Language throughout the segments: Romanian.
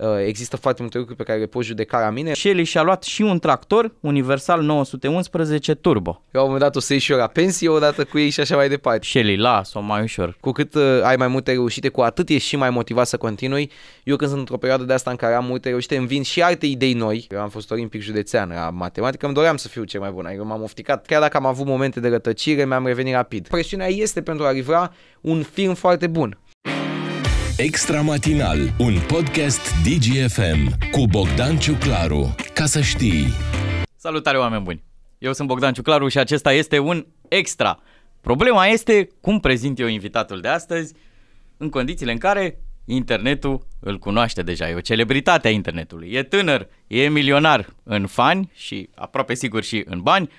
Uh, există foarte multe lucruri pe care le poți judeca la mine. Shelly și-a luat și un tractor Universal 911 Turbo. Eu am dat o să ieși la pensie odată cu ei și așa mai departe. Shelly, las-o mai ușor. Cu cât uh, ai mai multe reușite, cu atât ești și mai motivat să continui. Eu când sunt într-o perioadă de asta în care am multe reușite, îmi vin și alte idei noi. Eu am fost olimpic județean la matematică, îmi doream să fiu cel mai bun. Eu adică m-am ofticat. Chiar dacă am avut momente de rătăcire, mi-am revenit rapid. Presiunea este pentru a livra un film foarte bun Extra Matinal, un podcast DGFM cu Bogdan Ciuclaru. Ca să știi. Salutare oameni buni! Eu sunt Bogdan Ciuclaru și acesta este un extra. Problema este cum prezint eu invitatul de astăzi în condițiile în care internetul îl cunoaște deja. E o celebritate a internetului. E tânăr, e milionar în fani și aproape sigur și în bani.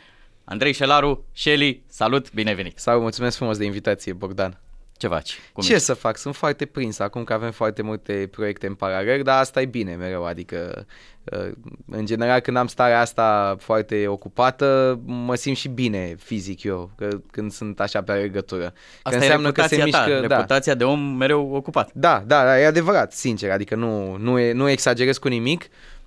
Andrei Șelaru, Shelly, salut, binevenit! Salut, mulțumesc frumos de invitație, Bogdan! Ce faci? Cum Ce ești? să fac? Sunt foarte prins acum că avem foarte multe proiecte în paralel, dar asta e bine mereu, adică uh, în general când am starea asta foarte ocupată, mă simt și bine fizic eu, că, când sunt așa pe alergătură. Asta că înseamnă că se ta, mișcă, da. reputația da. de om mereu ocupat. Da, da, da, e adevărat, sincer, adică nu, nu, e, nu exagerez cu nimic,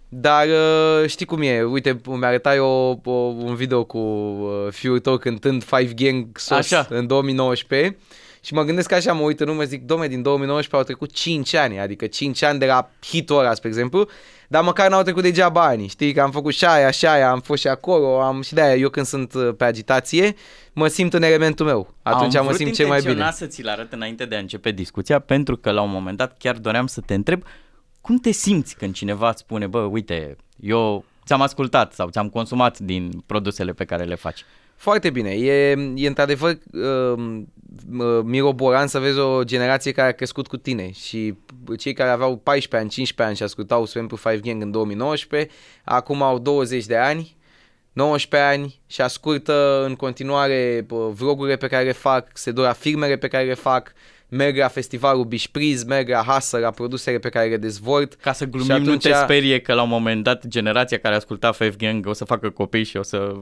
dar uh, știi cum e, uite, mi a o, eu un video cu uh, fiul tău cântând Five Gang Sos Așa. în 2019 și mă gândesc așa, mă uit în urmă, zic, domne, din 2019 au trecut 5 ani, adică 5 ani de la hitul ăla, spre exemplu, dar măcar n-au trecut degeaba ani, știi, că am făcut și aia, și aia, am fost și acolo, am și de-aia, eu când sunt uh, pe agitație, mă simt în elementul meu, atunci am mă simt cel mai bine. Am să ți-l arăt înainte de a începe discuția, pentru că la un moment dat chiar doream să te întreb cum te simți când cineva îți spune, bă, uite, eu ți-am ascultat sau ți-am consumat din produsele pe care le faci? Foarte bine. E, e într-adevăr uh, um, miroboran să vezi o generație care a crescut cu tine și cei care aveau 14 ani, 15 ani și ascultau Swampul 5 Gang în 2019, acum au 20 de ani, 19 ani și ascultă în continuare uh, vlogurile pe care le fac, se dura firmele pe care le fac, merg la festivalul Bișpriz, merg la Hasă, la produsele pe care le dezvolt. Ca să glumim, atunci... nu te sperie că la un moment dat generația care asculta Five Gang o să facă copii și o să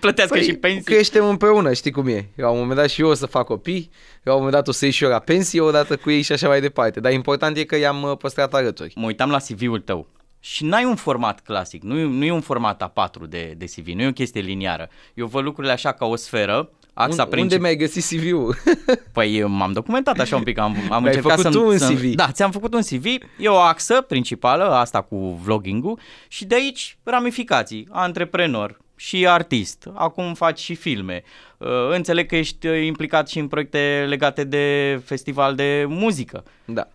plătească păi, și pensii. creștem împreună, știi cum e. La un moment dat și eu o să fac copii, la un moment dat o să iei și eu la pensie odată cu ei și așa mai departe. Dar important e că i-am uh, păstrat alături. Mă uitam la CV-ul tău și n-ai un format clasic, nu, nu e un format A4 de, de CV, nu e o chestie liniară. Eu văd lucrurile așa ca o sferă Axa Un, unde mi-ai găsit CV-ul? păi m-am documentat așa un pic, am, am Mi-ai încercat făcut să tu un CV. Să, da, ți-am făcut un CV, e o axă principală, asta cu vlogging-ul și de aici ramificații, antreprenor, și artist, acum faci și filme. Uh, înțeleg că ești uh, implicat și în proiecte legate de festival de muzică. Da.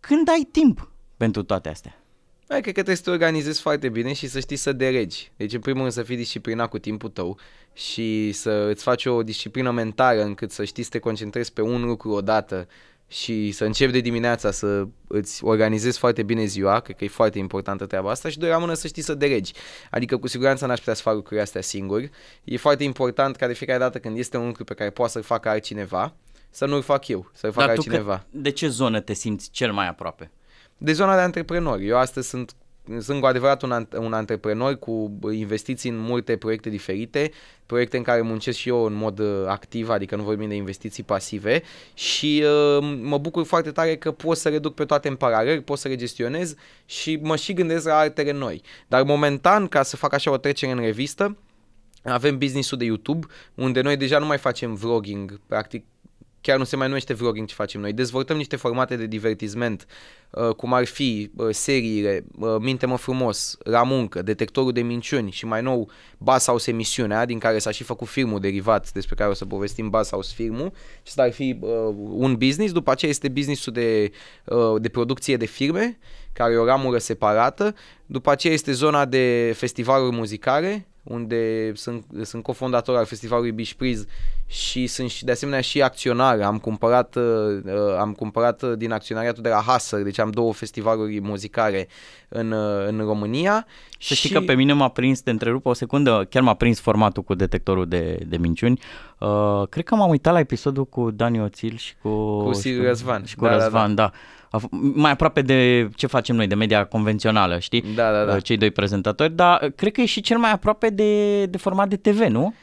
Când ai timp pentru toate astea? Hai, cred că trebuie să te organizezi foarte bine și să știi să deregi. Deci, în primul rând, să fii disciplinat cu timpul tău și să îți faci o disciplină mentală încât să știi să te concentrezi pe un lucru odată și să începi de dimineața să îți organizezi foarte bine ziua, cred că e foarte importantă treaba asta și doi rămână să știi să deregi. Adică cu siguranță n-aș putea să fac lucrurile astea singur. E foarte important ca de fiecare dată când este un lucru pe care poate să-l facă altcineva, să nu-l fac eu, să-l fac altcineva. că, de ce zonă te simți cel mai aproape? de zona de antreprenori. Eu astăzi sunt sunt cu adevărat un, un antreprenor cu investiții în multe proiecte diferite, proiecte în care muncesc și eu în mod uh, activ, adică nu vorbim de investiții pasive și uh, mă bucur foarte tare că pot să reduc pe toate în paralel, pot să le gestionez și mă și gândesc la altele noi. Dar momentan, ca să fac așa o trecere în revistă, avem business-ul de YouTube, unde noi deja nu mai facem vlogging, practic chiar nu se mai numește vlogging ce facem noi, dezvoltăm niște formate de divertisment, uh, cum ar fi uh, seriile uh, Minte-mă frumos, La muncă, Detectorul de minciuni și mai nou Basaus emisiunea, din care s-a și făcut filmul derivat despre care o să povestim House filmul și ar fi un business, după aceea este businessul de, de producție de firme, care e o ramură separată, după aceea este zona de festivaluri muzicale, unde sunt, sunt cofondator al festivalului Bișpriz și sunt de asemenea și acționar. Am cumpărat, uh, uh am cumpărat uh, din acționariatul de la Hasser, deci am două festivaluri muzicare în, uh, în România. Să și... știi că pe mine m-a prins, te întrerup o secundă, chiar m-a prins formatul cu detectorul de, de minciuni. Uh, cred că m-am uitat la episodul cu Dani Oțil și cu... Cu Sir Răzvan. Și cu da, da, da. Răzvan, da. da. da mai aproape de ce facem noi, de media convențională, știi? Da, da, da. Cei doi prezentatori, dar uh, cred că e și cel mai aproape de, de format de TV, nu?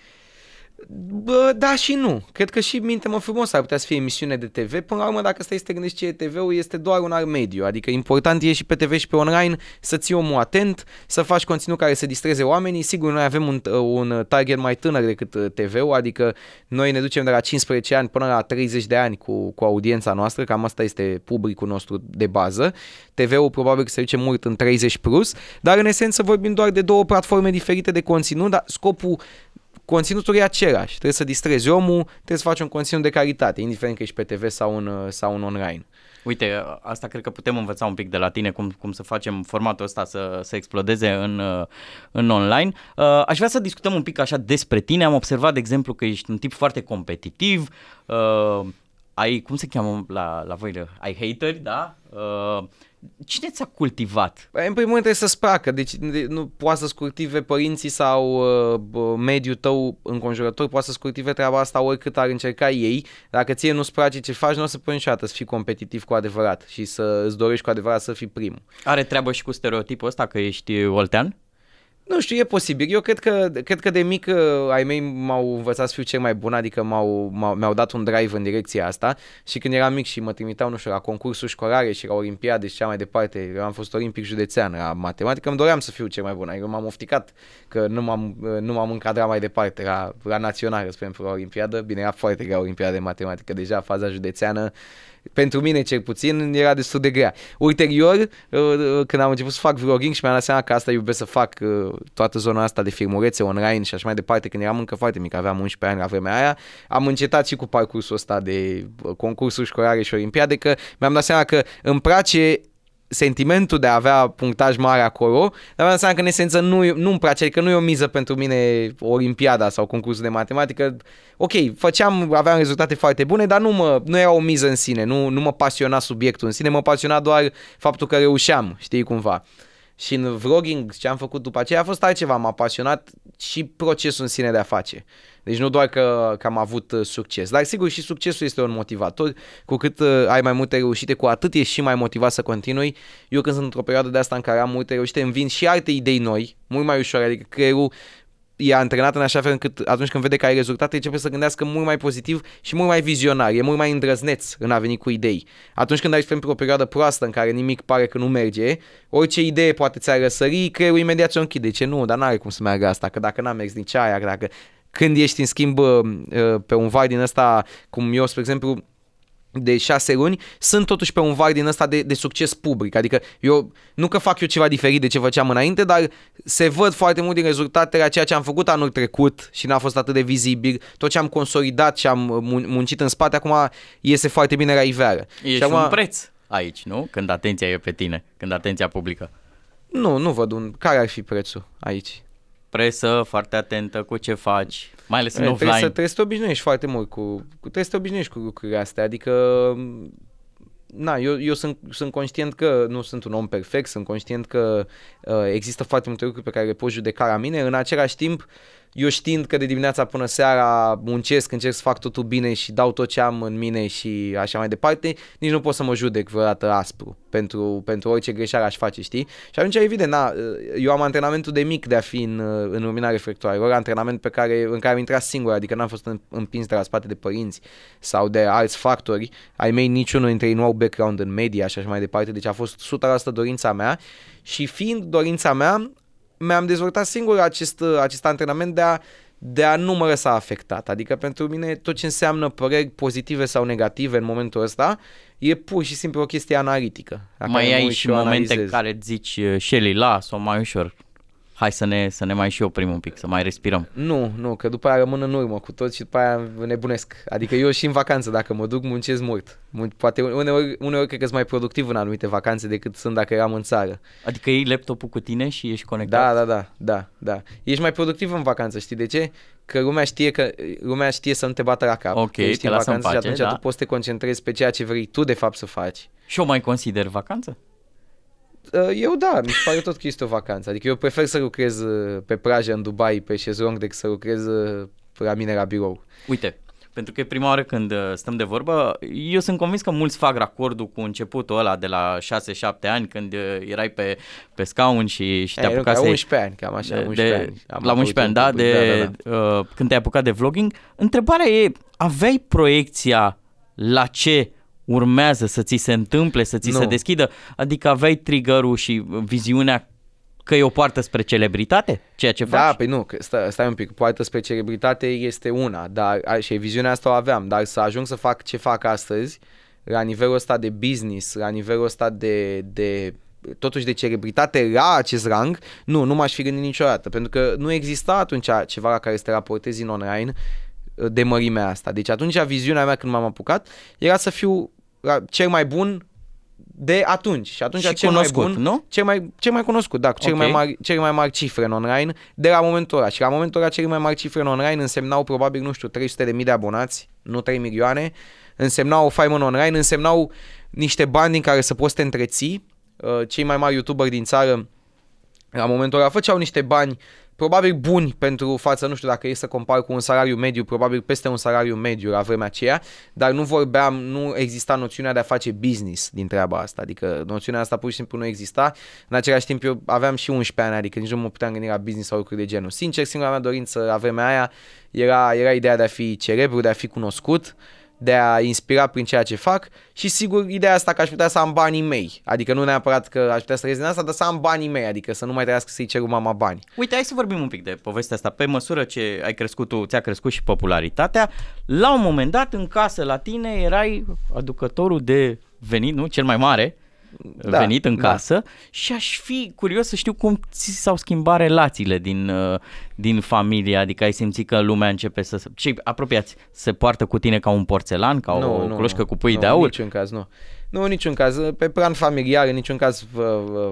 Bă, da și nu. Cred că și minte mă frumos ar putea să fie emisiune de TV. Până la urmă, dacă stai să te gândești ce e TV-ul, este doar un alt mediu. Adică important e și pe TV și pe online să ții omul atent, să faci conținut care să distreze oamenii. Sigur, noi avem un, un target mai tânăr decât uh, TV-ul, adică noi ne ducem de la 15 ani până la 30 de ani cu, cu audiența noastră, cam asta este publicul nostru de bază. TV-ul probabil că se duce mult în 30 plus, dar în esență vorbim doar de două platforme diferite de conținut, dar scopul conținutul e același. Trebuie să distrezi omul, trebuie să faci un conținut de calitate, indiferent că ești pe TV sau în, uh, sau în online. Uite, uh, asta cred că putem învăța un pic de la tine cum, cum să facem formatul ăsta să, să explodeze în, uh, în online. Aș vrea să discutăm un pic așa despre tine. Am observat, de exemplu, că ești un tip foarte competitiv. Ai, cum se cheamă la, la voi? Ai hateri, da? Cine ți-a cultivat? În primul rând trebuie să-ți placă, deci nu poate să-ți cultive părinții sau uh, mediul tău înconjurător, poate să-ți cultive treaba asta oricât ar încerca ei. Dacă ție nu-ți place ce faci, nu o să pui niciodată să fii competitiv cu adevărat și să ți dorești cu adevărat să fii primul. Are treabă și cu stereotipul ăsta că ești oltean? Nu știu, e posibil. Eu cred că, cred că de mic uh, ai mei m-au învățat să fiu cel mai bun, adică m-au, m-au, mi-au dat un drive în direcția asta și când eram mic și mă trimiteau, nu știu, la concursuri școlare și la olimpiade și cea mai departe, eu am fost olimpic județean la matematică, îmi doream să fiu cel mai bun, adică m-am ofticat că nu m-am, uh, nu m-am încadrat mai departe la, la națională, spre exemplu, la olimpiadă, bine, era foarte grea olimpiada de matematică, deja faza județeană pentru mine cel puțin, era destul de grea. Ulterior, uh, uh, când am început să fac vlogging și mi-am dat seama că asta iubesc să fac uh, toată zona asta de filmurețe online și așa mai departe, când eram încă foarte mic, aveam 11 ani la vremea aia, am încetat și cu parcursul ăsta de concursuri școlare și olimpiade, că mi-am dat seama că îmi place sentimentul de a avea punctaj mare acolo, dar am seama că în esență nu, nu-mi place, că adică nu e o miză pentru mine olimpiada sau concursul de matematică. Ok, făceam, aveam rezultate foarte bune, dar nu, mă, nu era o miză în sine, nu, nu mă pasiona subiectul în sine, mă pasiona doar faptul că reușeam, știi cumva. Și în vlogging, ce am făcut după aceea a fost altceva, m-a pasionat și procesul în sine de a face. Deci nu doar că, că am avut uh, succes, dar sigur și succesul este un motivator. Cu cât uh, ai mai multe reușite, cu atât ești și mai motivat să continui. Eu când sunt într-o perioadă de asta în care am multe reușite, îmi vin și alte idei noi, mult mai ușor. adică creierul e antrenat în așa fel încât atunci când vede că ai rezultate, începe să gândească mult mai pozitiv și mult mai vizionar, e mult mai îndrăzneț în a veni cu idei. Atunci când ai, spre o perioadă proastă în care nimic pare că nu merge, orice idee poate ți a răsări, creierul imediat ce o închide. Ce nu, dar n-are cum să meargă asta, că dacă n-a mers nici aia, dacă când ești, în schimb, uh, uh, pe un var din ăsta, cum eu, spre exemplu, de șase luni, sunt totuși pe un var din ăsta de, de succes public. Adică eu nu că fac eu ceva diferit de ce făceam înainte, dar se văd foarte mult din rezultatele a ceea ce am făcut anul trecut și n-a fost atât de vizibil. Tot ce am consolidat și am muncit în spate acum iese foarte bine la iveară. Ești și acum... un preț aici, nu? Când atenția e pe tine, când atenția publică. Nu, nu văd un... Care ar fi prețul aici? presă foarte atentă cu ce faci, mai ales în offline. Trebuie să, trebuie să te obișnuiești foarte mult cu, cu trebuie să te obișnuiești cu lucrurile astea, adică na, eu, eu sunt, sunt conștient că nu sunt un om perfect, sunt conștient că uh, există foarte multe lucruri pe care le pot judeca la mine, în același timp uh, eu știind că de dimineața până seara muncesc, încerc să fac totul bine și dau tot ce am în mine și așa mai departe, nici nu pot să mă judec vreodată aspru pentru, pentru orice greșeală aș face, știi? Și atunci, evident, na, eu am antrenamentul de mic de a fi în, în lumina reflectoarelor, antrenament pe care, în care am intrat singur, adică n-am fost împins de la spate de părinți sau de alți factori, ai mei niciunul dintre ei nu au background în media și așa mai departe, deci a fost 100% dorința mea și fiind dorința mea, mi-am dezvoltat singur acest, uh, acest antrenament de a, de a nu mă lăsa afectat. Adică pentru mine tot ce înseamnă păreri pozitive sau negative în momentul ăsta e pur și simplu o chestie analitică. Mai ai și momente în care zici uh, Shelly, las-o mai ușor, hai să ne, să ne mai și oprim un pic, să mai respirăm. Nu, nu, că după aia rămân în urmă cu toți și după aia nebunesc. Adică eu și în vacanță, dacă mă duc, muncesc mult. Poate uneori, uneori cred că sunt mai productiv în anumite vacanțe decât sunt dacă eram în țară. Adică iei laptopul cu tine și ești conectat? Da, da, da, da, da. Ești mai productiv în vacanță, știi de ce? Că lumea știe, că lumea știe să nu te bată la cap. Ok, ești te în vacanță pace, și atunci da. tu poți să te concentrezi pe ceea ce vrei tu de fapt să faci. Și o mai consider vacanță? Uh, eu da, mi se pare tot că este o vacanță. Adică eu prefer să lucrez uh, pe plajă în Dubai, pe șezlong, decât să lucrez uh, la mine la birou. Uite, pentru că e prima oară când stăm de vorbă. Eu sunt convins că mulți fac racordul cu începutul ăla de la 6-7 ani când erai pe, pe scaun și, și te apucai să... 11 ani, cam așa, 11 de, ani. Am la 11 ani, da, de, da, da, da. Uh, când te-ai apucat de vlogging. Întrebarea e, aveai proiecția la ce urmează să ți se întâmple, să ți nu. se deschidă? Adică aveai trigger și viziunea că e o poartă spre celebritate, ceea ce da, faci? Da, păi nu, stai, stai un pic, poartă spre celebritate este una, dar și viziunea asta o aveam, dar să ajung să fac ce fac astăzi, la nivelul ăsta de business, la nivelul ăsta de, de totuși de celebritate la acest rang, nu, nu m-aș fi gândit niciodată, pentru că nu exista atunci ceva la care să te raportezi în online uh, de mărimea asta. Deci atunci viziunea mea când m-am apucat era să fiu cel mai bun de atunci. Și atunci și cel cunoscut, mai bun, nu? Cel mai, cel mai cunoscut, da, cu cele, okay. mai mari, mai mari cifre în online de la momentul ăla. Și la momentul ăla cele mai mari cifre în online însemnau probabil, nu știu, 300 de mii de abonați, nu 3 milioane, însemnau o faimă în online, însemnau niște bani din care să poți te întreții. Uh, cei mai mari youtuberi din țară la momentul ăla făceau niște bani probabil buni pentru față, nu știu dacă e să compar cu un salariu mediu, probabil peste un salariu mediu la vremea aceea, dar nu vorbeam, nu exista noțiunea de a face business din treaba asta, adică noțiunea asta pur și simplu nu exista. În același timp eu aveam și 11 ani, adică nici nu mă puteam gândi la business sau lucruri de genul. Sincer, singura mea dorință la vremea aia era, era ideea de a fi celebru, de a fi cunoscut, uh, de a inspira prin ceea ce fac și sigur ideea asta că aș putea să am banii mei, adică nu neapărat că aș putea să trăiesc din asta, dar să am banii mei, adică să nu mai trăiască să-i cer mama bani. Uite, hai să vorbim un pic de povestea asta. Pe măsură ce ai crescut tu, ți-a crescut și popularitatea, la un moment dat în casă la tine erai aducătorul de venit, nu? Cel mai mare da, venit în da. casă da. și aș fi curios să știu cum ți s-au schimbat relațiile din, uh, din familie, adică ai simțit că lumea începe să... se apropiați se poartă cu tine ca un porțelan, ca nu, o nu, cloșcă nu, cu pui nu, de aur? Nu, niciun caz, nu. Nu, în niciun caz. Pe plan familiar, în niciun caz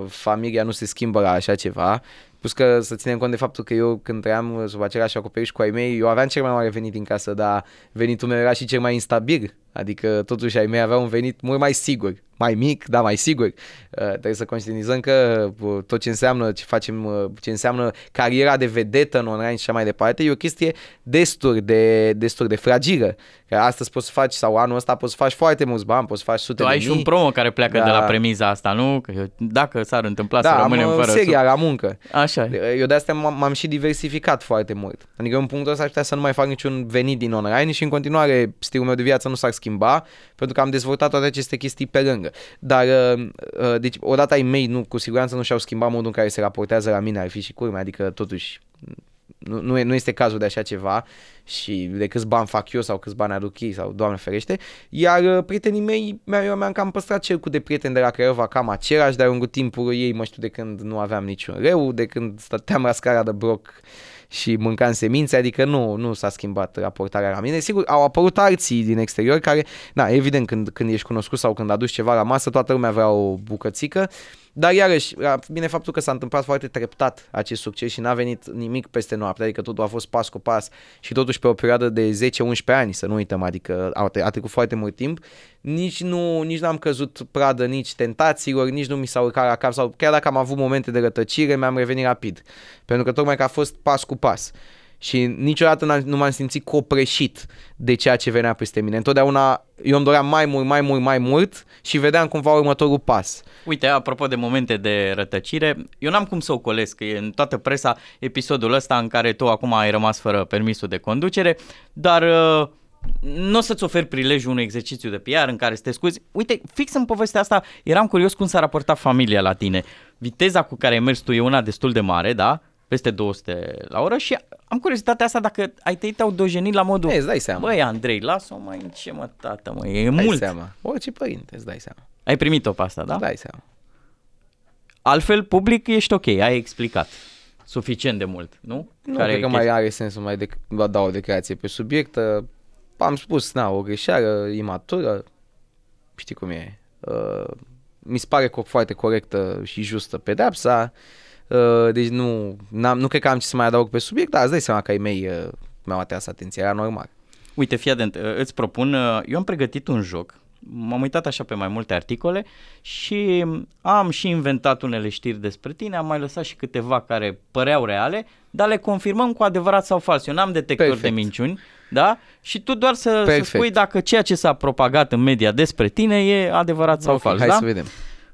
familia nu se schimbă la așa ceva. Plus că să ținem cont de faptul că eu când trăiam uh, sub același acoperiș cu ai mei, eu aveam cel mai mare venit din casă, dar venitul meu era și cel mai instabil. Adică totuși ai mei aveau un venit mult mai sigur, mai mic, dar mai sigur. Uh, trebuie să conștientizăm că uh, tot ce înseamnă ce facem, uh, ce înseamnă cariera de vedetă în online și așa mai departe, e o chestie destul de, destul de fragilă. Că astăzi poți să faci, sau anul ăsta poți să faci foarte mulți bani, poți să faci sute tu de ai mii. ai și un promo care pleacă da. de la da. premiza asta, nu? Că dacă s-ar întâmpla da, să rămânem fără... Da, seria sub... la muncă. Așa Așa e. Eu de asta m-am și diversificat foarte mult. Adică în punctul ăsta aș putea să nu mai fac niciun venit din online și în continuare stilul meu de viață nu s-ar schimba pentru că am dezvoltat toate aceste chestii pe lângă. Dar uh, uh, deci, odată ai mei nu, cu siguranță nu și-au schimbat modul în care se raportează la mine, ar fi și curme, adică totuși nu, nu, este cazul de așa ceva și de câți bani fac eu sau câți bani aduc ei sau doamne ferește. Iar uh, prietenii mei, eu mi-am cam păstrat cercul de prieteni de la Craiova cam același dar în lungul timpul ei, mă știu de când nu aveam niciun reu, de când stăteam la scara de broc și mâncam semințe, adică nu, nu s-a schimbat raportarea la mine. Sigur, au apărut alții din exterior care, na, evident, când, când ești cunoscut sau când aduci ceva la masă, toată lumea vrea o bucățică, uh, dar iarăși, bine faptul că s-a întâmplat foarte treptat acest succes și n-a venit nimic peste noapte, adică totul a fost pas cu pas și totuși pe o perioadă de 10-11 ani, să nu uităm, adică a trecut foarte mult timp, nici nu nici n-am căzut pradă nici tentațiilor, nici nu mi s-au urcat la cap sau chiar dacă am avut momente de rătăcire, mi-am revenit rapid. Pentru că tocmai că a fost pas cu pas și niciodată nu m-am simțit copreșit de ceea ce venea peste mine. Întotdeauna eu îmi doream mai mult, mai mult, mai mult și vedeam cumva următorul pas. Uite, apropo de momente de rătăcire, eu n-am cum să o colesc, e în toată presa episodul ăsta în care tu acum ai rămas fără permisul de conducere, dar uh, nu o să-ți oferi prilejul unui exercițiu de PR în care să te scuzi. Uite, fix în povestea asta eram curios cum s-a raportat familia la tine. Viteza cu care ai mers tu e una destul de mare, da? peste 200 la oră și am curiozitatea asta dacă ai tăi te-au dojenit la modul Ei, îți dai seama. Băi, Andrei, lasă-o mai în ce mă, tată, mă, e dai mult. Seama. O, ce părinte, îți dai seama. Ai primit-o pe asta, da? Îți dai seama. Altfel, public, ești ok, ai explicat suficient de mult, nu? Nu Care cred că mai are sens să mai de, va da o declarație pe subiect. Uh, am spus, na, o greșeală, imatură, știi cum e. Uh, mi se pare foarte corectă și justă pedepsa. Uh, Uh, deci nu, n-am, nu cred că am ce să mai adaug pe subiect, dar îți dai seama că ai mei uh, mi-au atras atenția, era normal. Uite, fii atent, uh, îți propun, eu am pregătit un joc, m-am uitat așa pe mai multe articole și am și inventat unele știri despre tine, am mai lăsat și câteva care păreau reale, dar le confirmăm cu adevărat sau fals. Eu n-am detector Perfect. de minciuni, da? Și tu doar să, să spui dacă ceea ce s-a propagat în media despre tine e adevărat sau okay, fals, hai da? să vedem.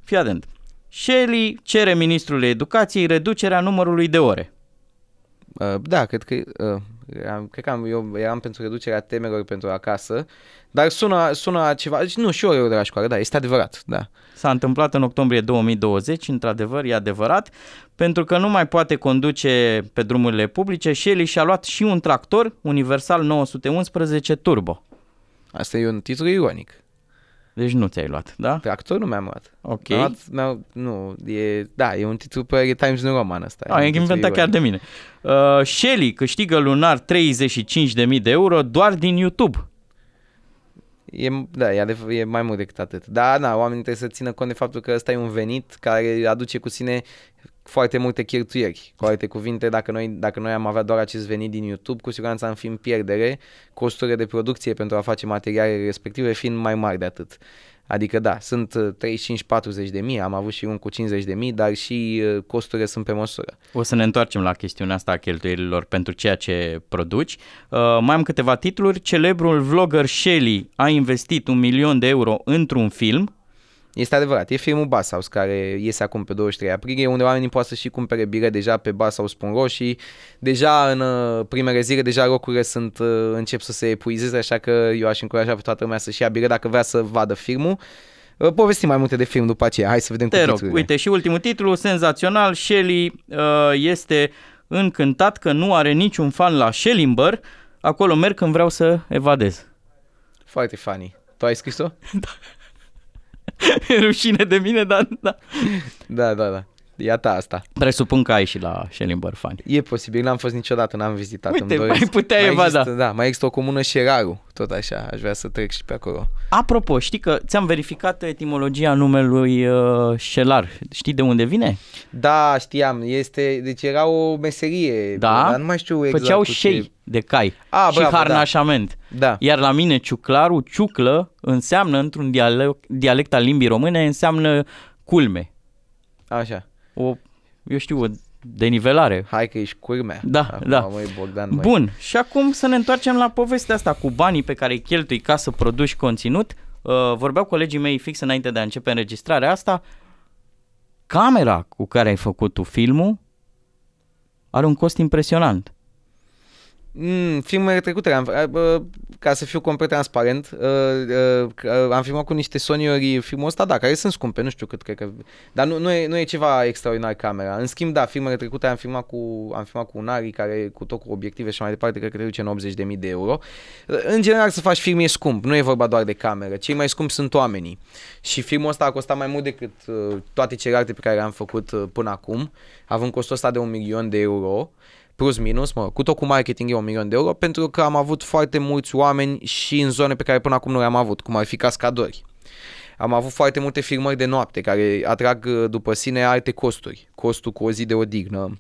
Fii atent. Shelley cere ministrului educației reducerea numărului de ore. Uh, da, cred că, uh, am, cred că am, eu eram pentru reducerea temelor pentru acasă, dar sună, sună ceva, deci nu, și orele de la școală, da, este adevărat, da. S-a întâmplat în octombrie 2020, într-adevăr, e adevărat, pentru că nu mai poate conduce pe drumurile publice, Și el și-a luat și un tractor Universal 911 Turbo. Asta e un titlu ironic. Deci nu ți-ai luat, da? Pe actor nu mi-am luat. Ok. mi luat, mi-am, nu, e, da, e un titlu pe e Times New Roman ăsta. Ah, e inventat chiar de mine. Uh, Shelly câștigă lunar 35.000 de euro doar din YouTube. E, da, e, adev- e mai mult decât atât. Da, da, oamenii trebuie să țină cont de faptul că ăsta e un venit care aduce cu sine foarte multe cheltuieli. Cu alte cuvinte, dacă noi, dacă noi am avea doar acest venit din YouTube, cu siguranță am fi în pierdere, costurile de producție pentru a face materialele respective fiind mai mari de atât. Adică da, sunt 35-40 uh, de mii, am avut și un cu 50 de mii, dar și uh, costurile sunt pe măsură. O să ne întoarcem la chestiunea asta a cheltuielilor pentru ceea ce produci. Uh, mai am câteva titluri. Celebrul vlogger Shelly a investit un milion de euro într-un film este adevărat, e filmul Basaus care iese acum pe 23 aprilie, unde oamenii poate să și cumpere bire deja pe Basaus Pun și Deja în uh, primele zile, deja locurile sunt, uh, încep să se epuizeze, așa că eu aș încuraja pe toată lumea să-și ia bire dacă vrea să vadă filmul. Uh, povestim mai multe de film după aceea, hai să vedem Te cu rog, uite și ultimul titlu, senzațional, Shelley uh, este încântat că nu are niciun fan la Shellimber, acolo merg când vreau să evadez. Foarte funny. Tu ai scris-o? da. e rușine de mine, dar... Da, da, da. da iată asta. Presupun că ai și la Shelling Bărfani. E posibil, n-am fost niciodată, n-am vizitat. Uite, îmi mai puteai mai evada. Există, da, mai există o comună și Eraru, tot așa, aș vrea să trec și pe acolo. Apropo, știi că ți-am verificat etimologia numelui uh, Șelar. Știi de unde vine? Da, știam. Este, deci era o meserie. Da? Dar nu mai știu exact. Făceau șei ce... de cai A, ah, și bravo, da. harnașament. Da. da. Iar la mine ciuclarul, ciuclă, înseamnă, într-un dialect, dialect al limbii române, înseamnă culme. Așa o, eu știu, o denivelare. Hai că ești curmea. Da, Acum da. Măi, Bogdan, măi. Bun, și acum să ne întoarcem la povestea asta cu banii pe care îi cheltui ca să produci conținut. Uh, vorbeau colegii mei fix înainte de a începe înregistrarea asta. Camera cu care ai făcut tu filmul are un cost impresionant. Mm, filmele trecute, am, uh, ca să fiu complet transparent, uh, uh, am filmat cu niște Sony-uri filmul ăsta, da, care sunt scumpe, nu știu cât, cred că, dar nu, nu, e, nu e ceva extraordinar camera. În schimb, da, filmele trecute am filmat cu, am filmat cu un Ari, care cu tot cu obiective și mai departe, cred că trece în 80.000 de euro. Uh, în general, să faci film e scump, nu e vorba doar de cameră, cei mai scumpi sunt oamenii. Și filmul ăsta a costat mai mult decât uh, toate celelalte pe care le-am făcut uh, până acum, având costul ăsta de un milion de euro plus minus, mă, cu tot cu marketing e un milion de euro, pentru că am avut foarte mulți oameni și în zone pe care până acum nu le-am avut, cum ar fi cascadori. Am avut foarte multe firmări de noapte care atrag uh, după sine alte costuri. Costul cu o zi de odihnă,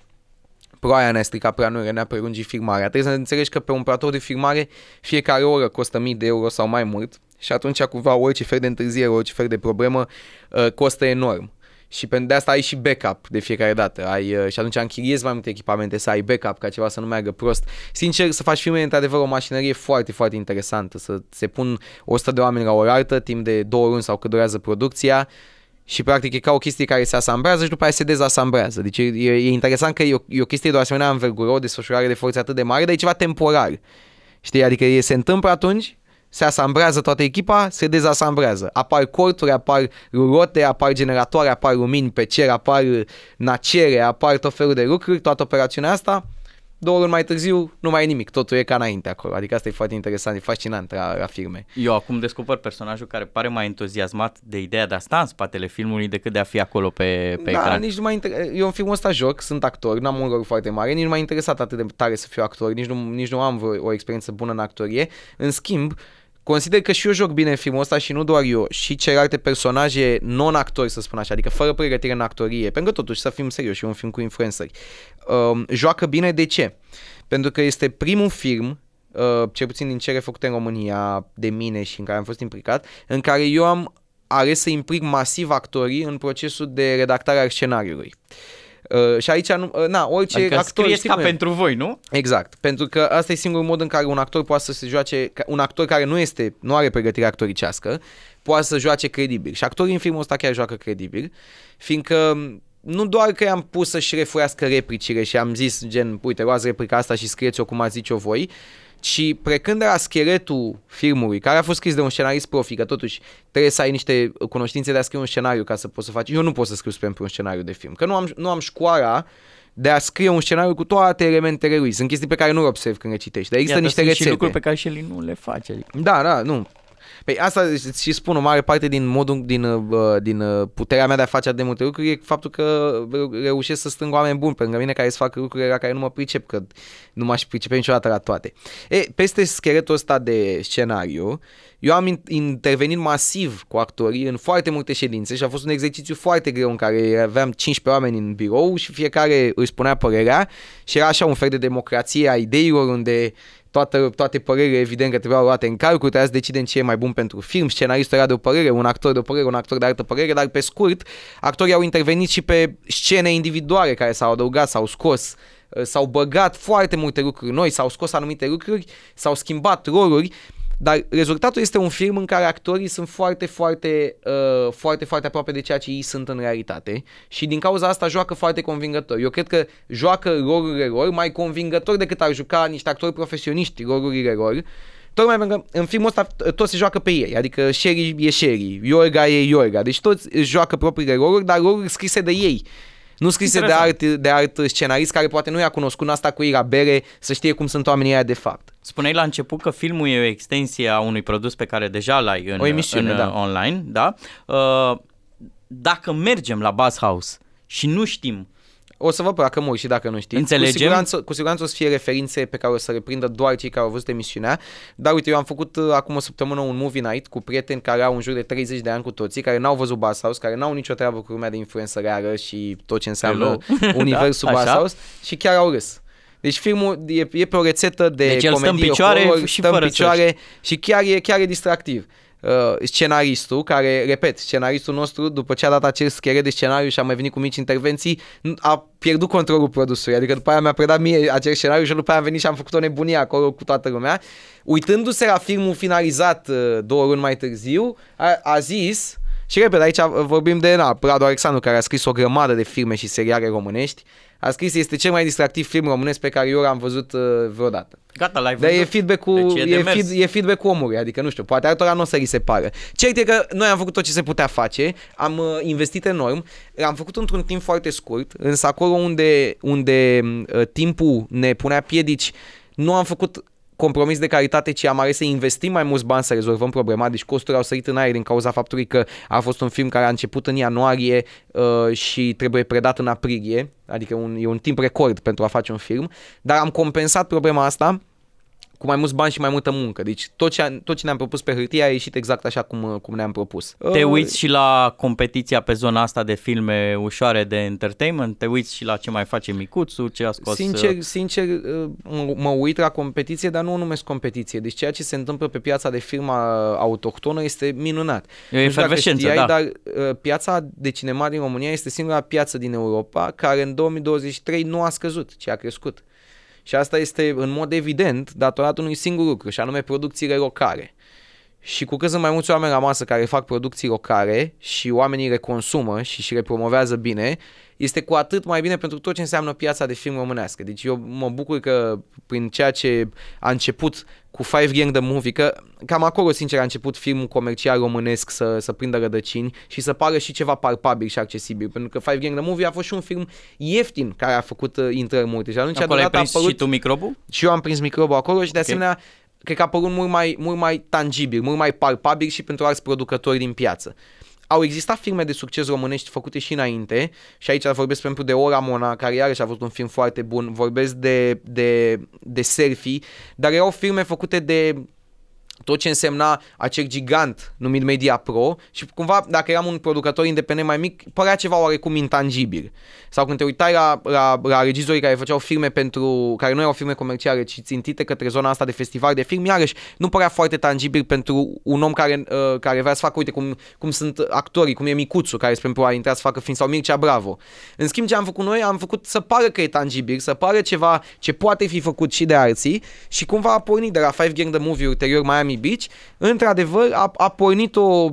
ploaia ne-a stricat planurile, ne-a prelungit firmarea. Trebuie să înțelegi că pe un platou de firmare fiecare oră costă mii de euro sau mai mult și atunci cumva orice fel de întârziere, orice fel de problemă uh, costă enorm și pentru de asta ai și backup de fiecare dată. Ai, uh, și atunci închiriezi mai multe echipamente să ai backup ca ceva să nu meargă prost. Sincer, să faci filme într-adevăr o mașinărie foarte, foarte interesantă. Să se pun 100 de oameni la o artă timp de două luni sau cât durează producția și practic e ca o chestie care se asamblează și după aia se dezasamblează. Deci e, e interesant că e o, e o chestie de o asemenea învergură, o desfășurare de forțe atât de mare, dar e ceva temporar. Știi, adică e, se întâmplă atunci se asamblează toată echipa, se dezasamblează. Apar corturi, apar rulote, apar generatoare, apar lumini pe cer, apar nacere, apar tot felul de lucruri, toată operațiunea asta. Două ori mai târziu nu mai e nimic, totul e ca înainte acolo. Adică asta e foarte interesant, e fascinant la, la filme. Eu acum descoper personajul care pare mai entuziasmat de ideea de a sta în spatele filmului decât de a fi acolo pe, pe da, ecran. Nici nu mai inter... Eu în filmul ăsta joc, sunt actor, n-am un rol foarte mare, nici nu m-a interesat atât de tare să fiu actor, nici nu, nici nu am o experiență bună în actorie. În schimb, uh, Consider că și eu joc bine în filmul ăsta și nu doar eu, și celelalte personaje non-actori, să spun așa, adică fără pregătire în actorie, pentru că totuși, să fim serioși, e un film cu influenceri. Uh, um, joacă bine de ce? Pentru că este primul film Uh, cel puțin din cele făcute în România de mine și în care am fost implicat, în care eu am ales să implic masiv actorii în procesul de redactare a scenariului. Uh, Uh, și aici, nu, uh, na, orice adică actor... scrieți ca pentru voi, nu? Exact, pentru că asta e singurul mod în care un actor poate să se joace, un actor care nu este, nu are pregătire actoricească, poate să joace credibil. Și actorii în filmul ăsta chiar joacă credibil, fiindcă nu doar că i-am pus să-și refuiască replicile și am zis gen, uite, luați replica asta și scrieți-o cum ați zice-o voi, uh, ci precând de scheletul filmului, care a fost scris de un scenarist profi, că totuși trebuie să ai niște cunoștințe de a scrie un scenariu ca să poți să faci. Eu nu pot să scriu, spre exemplu, un scenariu de film, că nu am, nu am școala de a scrie un scenariu cu toate elementele lui. Sunt chestii pe care nu le observ când le citești, dar există Iată, niște rețete. și lucruri pe care și el nu le face. Adică. Da, da, nu. Păi asta și spun, o mare parte din modul, din, uh, din uh, puterea mea de a face de multe lucruri e faptul că reușesc să strâng oameni buni pe lângă mine care să fac lucruri la care nu mă pricep, că nu m-aș pricepe niciodată la toate. E, peste scheletul ăsta de scenariu, eu am intervenit masiv cu actorii în foarte multe ședințe și a fost un exercițiu foarte greu în care aveam 15 oameni în birou și fiecare își spunea părerea și era așa un fel de democrație a ideilor unde toată, toate părerile evident că trebuiau luate în calcul, trebuia să decidem ce e mai bun pentru film, scenaristul era de o părere, un actor de o părere, un actor de altă părere, dar pe scurt, actorii au intervenit și pe scene individuale care s-au adăugat, s-au scos, s-au băgat foarte multe lucruri noi, s-au scos anumite lucruri, s-au schimbat roluri dar rezultatul este un film în care actorii sunt foarte, foarte, uh, foarte, foarte aproape de ceea ce ei sunt în realitate și din cauza asta joacă foarte convingător. Eu cred că joacă rolurile lor mai convingător decât ar juca niște actori profesioniști rolurile lor. Tocmai pentru că în filmul ăsta toți se joacă pe ei, adică Sherry e Sherry, Iorga e Iorga, deci toți joacă propriile roluri, dar roluri scrise de ei. Nu scrise Interesant. de art, de art scenarist care poate nu i-a cunoscut asta cu ei la bere, să știe cum sunt oamenii aia de fapt. Spuneai la început că filmul e o extensie a unui produs pe care deja l-ai în, o emisiune, în da. Uh, online, da? Uh, dacă mergem la Buzz House și nu știm o să vă placă dacă mă și dacă nu știi. Înțelegem. Cu siguranță, cu siguranță o să fie referințe pe care o să reprindă doar cei care au văzut emisiunea. Dar uite, eu am făcut uh, acum o săptămână un movie night cu prieteni care au în jur de 30 de ani cu toții, care n-au văzut Bass House, care n-au nicio treabă cu lumea de influență reală și tot ce înseamnă Hello. Da, universul da, Bass House și chiar au râs. Deci filmul e, e pe o rețetă de deci el comedie, stă în picioare horror, și stă fără în picioare și chiar e, chiar e distractiv. Uh, scenaristul, care, repet, scenaristul nostru, după ce a dat acest schere de scenariu și a mai venit cu mici intervenții, a pierdut controlul produsului. Adică după aia mi-a predat mie acel scenariu și după aia am venit și am făcut o nebunie acolo cu toată lumea. Uitându-se la filmul finalizat uh, două luni mai târziu, a, a zis, și repede, aici vorbim de na, Radu Alexandru, care a scris o grămadă de filme și seriale românești, uh, a scris este cel mai distractiv film românesc pe care eu l-am văzut uh, vreodată. Gata, l-ai văzut. Dar e feedback-ul, deci e, e, feed, e feedback-ul omului, adică nu știu, poate altora nu o să li se pară. Cert e că noi am făcut tot ce se putea face, am uh, investit enorm, l-am făcut într-un timp foarte scurt, însă acolo unde, unde uh, timpul ne punea piedici, nu am făcut compromis de caritate, ci am ales să investim mai mulți bani să rezolvăm problema. Deci costurile au sărit în aer din cauza faptului că a fost un film care a început în ianuarie uh, și trebuie predat în aprilie, adică un, e un timp record pentru a face un film, dar am compensat problema asta cu mai mulți bani și mai multă muncă. Deci tot ce, tot ce ne-am propus pe hârtie a ieșit exact așa cum, uh, cum ne-am propus. Te uh, uiți și la competiția pe zona asta de filme ușoare de entertainment? Te uiți și la ce mai face Micuțu, ce a scos? Sincer, uh? sincer mă uit la competiție, dar nu o numesc competiție. Deci ceea ce se întâmplă pe piața de firma autohtonă este minunat. E efervescență, știai, da. Dar piața de cinema din România este singura piață din Europa care în 2023 nu a scăzut, ci a crescut. Și asta este în mod evident datorat unui singur lucru, și anume producțiile locale. Și cu cât sunt mai mulți oameni la masă care fac producții locale și oamenii le consumă și și le promovează bine, este cu atât mai bine pentru tot ce înseamnă piața de film românească. Deci eu mă bucur că prin ceea ce a început cu Five Gang The Movie, că cam acolo, sincer, a început filmul comercial românesc să, să prindă rădăcini și să pară și ceva palpabil și accesibil, pentru că Five Gang The Movie a fost și un film ieftin care a făcut uh, intrări multe și atunci acolo ai prins apărut... și tu microbul? Și eu am prins microbul acolo și de okay. asemenea cred că a părut mult mai, mult mai tangibil, mult mai palpabil și pentru alți producători din piață au existat filme de succes românești făcute și înainte și aici vorbesc, pentru de Ora Mona, care iarăși a avut un film foarte bun, vorbesc de, de, de Serfi, dar erau filme făcute de tot ce însemna acel gigant numit Media Pro și cumva dacă eram un producător independent mai mic, părea ceva oarecum intangibil. Sau când te uitai la, la, la regizorii care făceau filme pentru, care nu erau filme comerciale, ci țintite către zona asta de festival de film, iarăși nu părea foarte tangibil pentru un om care, uh, care vrea să facă, uite cum, cum sunt actorii, cum e Micuțu, care spre exemplu a intrat să facă film sau Mircea Bravo. În schimb ce am făcut noi, am făcut să pară că e tangibil, să pară ceva ce poate fi făcut și de alții și cumva a pornit de la Five Gang The Movie, ulterior Miami Beach, într-adevăr a, a pornit o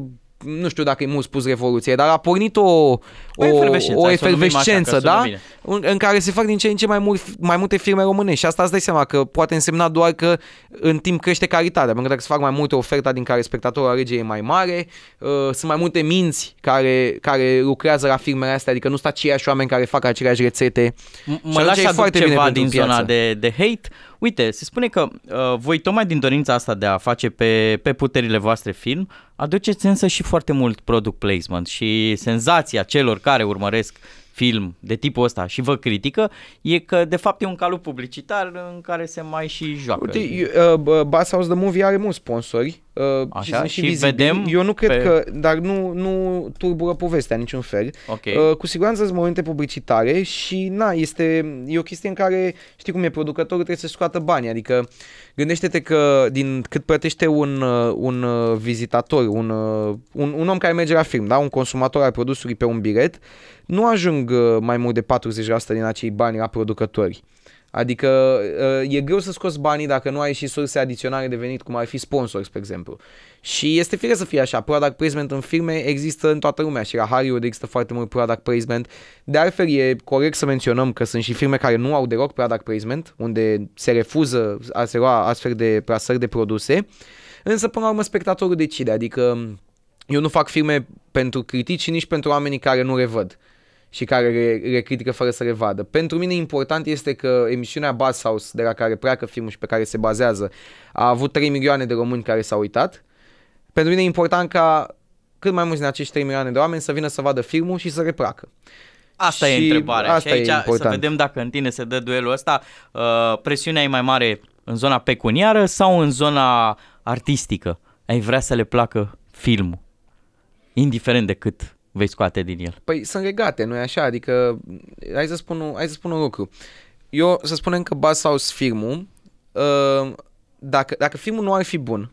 nu știu dacă e mult spus revoluție, dar a pornit o, o, o efervescență, o efervescență așa, da? În, în, care se fac din ce în ce mai, mult, mai multe firme românești și asta îți dai seama că poate însemna doar că în timp crește caritatea, pentru că dacă se fac mai multe oferta din care spectatorul alege e mai mare, uh, sunt mai multe minți care, care lucrează la firmele astea, adică nu sunt aceiași oameni care fac aceleași rețete. Mă lași să foarte ceva din zona de, de hate. Uite, se spune că uh, voi tocmai din dorința asta de a face pe, pe puterile voastre film, Aduceți însă și foarte mult product placement și senzația celor care urmăresc film de tipul ăsta și vă critică, e că de fapt e un calup publicitar în care se mai și joacă. Uite, uh, Bass House The Movie are mulți sponsori. Uh, Așa, și, și vedem Eu nu cred pe... că, dar nu, nu turbură povestea niciun fel. Okay. Uh, cu siguranță sunt momente publicitare și na, este, e o chestie în care, știi cum e, producătorul trebuie să scoată bani, adică uh, Gândește-te că din cât plătește un, uh, un uh, vizitator, un, uh, un, un om care merge la film, da? un consumator al produsului pe un bilet, nu ajung mai mult de 40% din acei bani la producători. Adică uh, e greu să scoți banii dacă nu ai și surse adiționale de venit, cum ar fi sponsor, spre exemplu. Și este fire să fie așa, product placement în firme există în toată lumea și la Hollywood există foarte mult product placement. De altfel e corect să menționăm că sunt și firme care nu au deloc product placement, unde se refuză a se lua astfel de plasări de produse. Însă, până la urmă, spectatorul decide, adică eu nu fac filme pentru critici și nici pentru oamenii care nu revăd. văd și care le, le critică fără să le vadă. Pentru mine important este că emisiunea Buzz House, de la care pleacă filmul și pe care se bazează, a avut 3 milioane de români care s-au uitat. Pentru mine e important ca cât mai mulți din acești 3 milioane de oameni să vină să vadă filmul și să replacă. Asta și e întrebarea asta și aici e important. să vedem dacă în tine se dă duelul ăsta. Uh, presiunea e mai mare în zona pecuniară sau în zona artistică? Ai vrea să le placă filmul, indiferent de cât vei scoate din el? Păi sunt legate, nu-i așa? Adică, hai să spun, hai să spun un lucru. Eu, să spunem că Buzz sau filmul, uh, dacă, dacă filmul nu ar fi bun,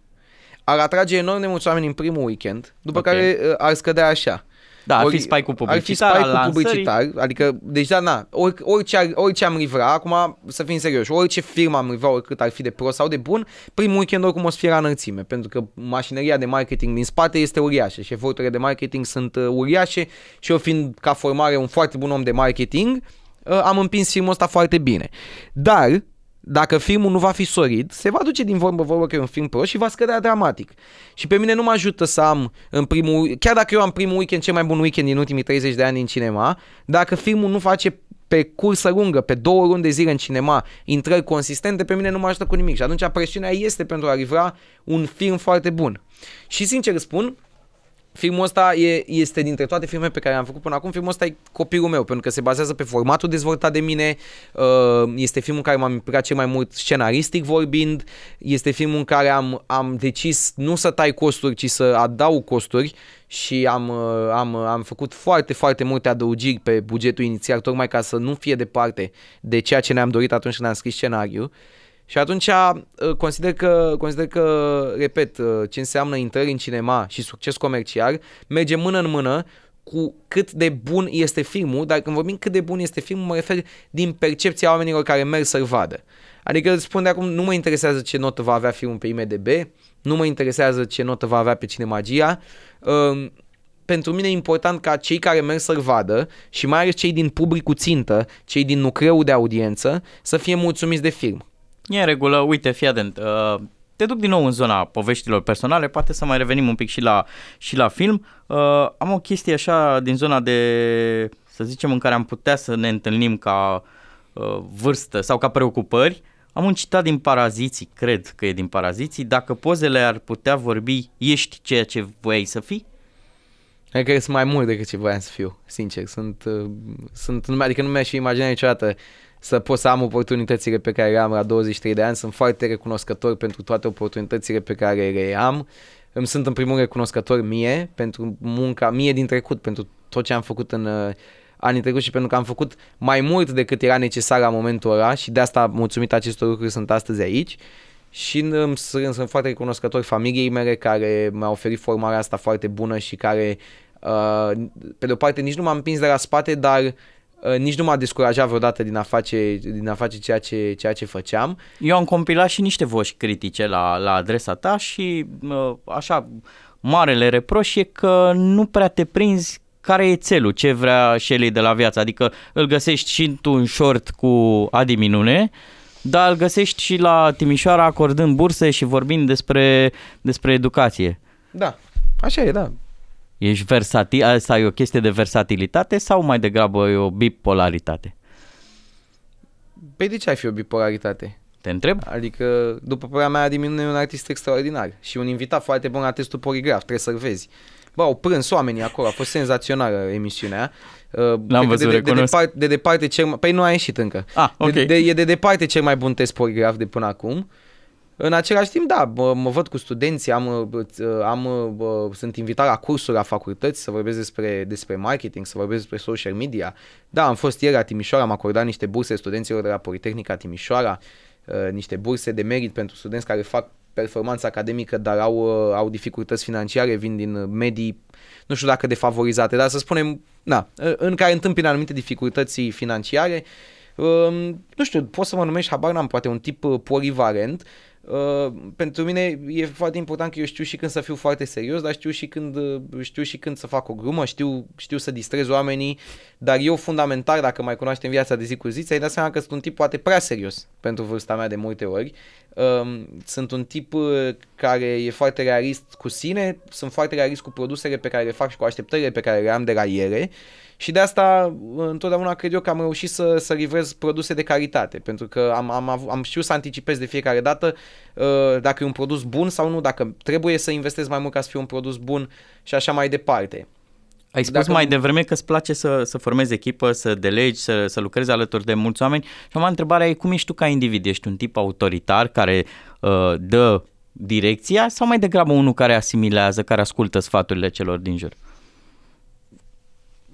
ar atrage enorm de mulți oameni în primul weekend, după okay. care uh, ar scădea așa. Da, ar fi spai cu publicitar, ar fi spy cu publicitar adică deja, na, orice, orice am livra, acum să fim serioși, orice firmă am livra, oricât ar fi de prost sau de bun, primul weekend oricum o să fie la înălțime, pentru că mașineria de marketing din spate este uriașă și eforturile de marketing sunt uh, uriașe și eu fiind ca formare un foarte bun om de marketing, uh, am împins filmul ăsta foarte bine. Dar, dacă filmul nu va fi sorit, se va duce din vorbă vorbă că e un film prost și va scădea dramatic. Și pe mine nu mă ajută să am în primul, chiar dacă eu am primul weekend, cel mai bun weekend din ultimii 30 de ani în cinema, dacă filmul nu face pe cursă lungă, pe două luni de zile în cinema, intrări consistente, pe mine nu mă ajută cu nimic. Și atunci presiunea este pentru a livra un film foarte bun. Și sincer spun, filmul ăsta e, este dintre toate filmele pe care le-am făcut până acum, filmul ăsta e copilul meu, pentru că se bazează pe formatul dezvoltat de mine, uh, este filmul în care m-am implicat cel mai mult scenaristic vorbind, este filmul în care am, am decis nu să tai costuri, ci să adaug costuri și am, uh, am, am făcut foarte, foarte multe adăugiri pe bugetul inițial, tocmai ca să nu fie departe de ceea ce ne-am dorit atunci când am scris scenariul. Și atunci uh, consider că, consider că, repet, uh, ce înseamnă intrări în cinema și succes comercial merge mână în mână cu cât de bun este filmul, dar când vorbim cât de bun este filmul, mă refer din percepția oamenilor care merg să-l vadă. Adică îți spun de acum, nu mă interesează ce notă va avea filmul pe IMDB, nu mă interesează ce notă va avea pe Cinemagia. Um, pentru mine e important ca cei care merg să-l vadă și mai ales cei din publicul țintă, cei din nucleul de audiență, să fie mulțumiți de film. E în regulă, uite, fii atent, uh, te duc din nou în zona poveștilor personale, poate să mai revenim un pic și la, și la film. Uh, am o chestie așa din zona de, să zicem, în care am putea să ne întâlnim ca uh, vârstă sau ca preocupări. Am un citat din Paraziții, cred că e din Paraziții, dacă pozele ar putea vorbi, ești ceea ce voiai să fii? Adică că sunt mai mult decât ce voiam să fiu, sincer. Sunt, uh, sunt adică nu mi-aș imaginat niciodată uh, să pot să am oportunitățile pe care le am la 23 de ani. Sunt foarte recunoscător pentru toate oportunitățile pe care le am. Îmi sunt în primul recunoscător mie pentru munca, mie din trecut, pentru tot ce am făcut în uh, anii trecut și pentru că am făcut mai mult decât era necesar la momentul ăla și de asta, mulțumit acestor lucruri, sunt astăzi aici. Și îmi sunt, sunt foarte recunoscător familiei mele care mi-a oferit formarea asta foarte bună și care, uh, pe de o parte, nici nu m-am împins de la spate, dar Uh, nici nu m-a descurajat vreodată din a face, din a face ceea, ce, ceea ce făceam. Eu am compilat și niște voci critice la, la adresa ta și uh, așa, marele reproș e că nu prea te prinzi care e țelul, ce vrea Shelley de la viață. Adică îl găsești și tu un short cu Adi Minune, dar îl găsești și la Timișoara acordând burse și vorbind despre, despre educație. Da, așa e, da. Ești versatil, asta e o chestie de versatilitate sau mai degrabă e o bipolaritate? Păi de ce ai fi o bipolaritate? Te întreb? Adică, după părerea mea, Adiminu e un artist extraordinar și un invitat foarte bun la testul poligraf, trebuie să-l vezi. Bă, au prâns oamenii acolo, a fost senzațională emisiunea. L-am văzut, de, de, de, departe, de departe cel mai... Păi nu a ieșit încă. Ah, okay. de, de, e de departe cel mai bun test poligraf de până acum. Uh, în același timp, da, mă, mă văd cu studenții, am, am, sunt invitat la cursuri la facultăți să vorbesc despre, despre marketing, să vorbesc despre social media. Da, am fost ieri la Timișoara, am acordat niște burse studenților de la Politehnica Timișoara, ă, niște burse de merit pentru studenți care fac performanță academică, dar au, ă, au dificultăți financiare, vin din medii, nu știu dacă defavorizate, dar să spunem, na, ă, în care întâmpină anumite dificultăți financiare. Nu știu, poți să mă numești, habar n-am, poate un tip polivalent, Uh, pentru mine e foarte important că eu știu și când să fiu foarte serios, dar știu și când, uh, știu și când să fac o glumă, știu, știu să distrez oamenii, dar eu fundamental, dacă mai cunoaștem viața de zi cu zi, ți-ai dat seama că sunt un tip poate prea serios pentru vârsta mea de multe ori. Um, sunt un tip uh, care e foarte realist cu sine, sunt foarte realist cu produsele pe care le fac și cu așteptările pe care le am de la ele și de asta uh, întotdeauna cred eu că am reușit să, să livrez produse de calitate, pentru că am, am, am știut să anticipez de fiecare dată uh, dacă e un produs bun sau nu, dacă trebuie să investez mai mult ca să fie un produs bun și așa mai departe. Ai spus Dacă... mai devreme că îți place să, să formezi echipă, să delegi, să, să lucrezi alături de mulți oameni și acum întrebarea e cum ești tu ca individ? Ești un tip autoritar care uh, dă direcția sau mai degrabă unul care asimilează, care ascultă sfaturile celor din jur? Uh,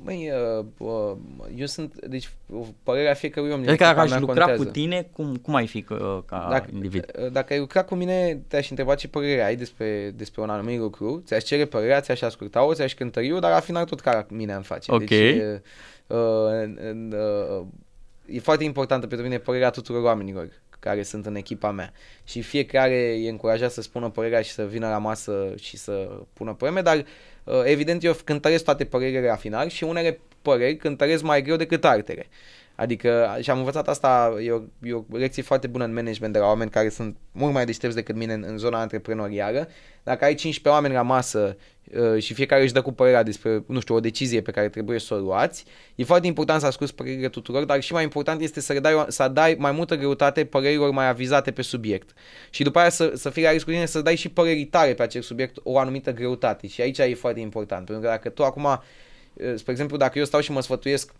Băi, uh, uh, eu sunt, deci uh, părerea fiecărui om. Adică dacă aș lucra contează. cu tine, cum, cum ai fi ca dacă, individ? Dacă ai lucra cu mine, te-aș întreba ce părere ai despre, despre un anumit lucru, ți-aș cere părerea, ți-aș asculta-o, ți-aș cântări-o, dar la final tot ca mine am face. Ok. Deci, e, e foarte importantă pentru mine părerea tuturor oamenilor care sunt în echipa mea. Și fiecare e încurajat să spună părerea și să vină la masă și să pună probleme, dar uh, Uh, evident, eu cântăresc toate părerile la final și unele păreri cântăresc mai greu decât altele. Adică și am învățat asta, e o, e o lecție foarte bună în management de la oameni care sunt mult mai deștepți decât mine în, în zona antreprenorială. Dacă ai 15 oameni la masă uh, și fiecare își dă cu părerea despre, nu știu, o decizie pe care trebuie să o luați, e foarte important să asculti părerile tuturor, dar și mai important este să, dai, să dai mai multă greutate părerilor mai avizate pe subiect. Și după aia să, să fii realist cu tine, să dai și părerii tare pe acel subiect o anumită greutate. Și aici e foarte important, pentru că dacă tu acum, uh, spre exemplu, dacă eu stau și mă sfătuiesc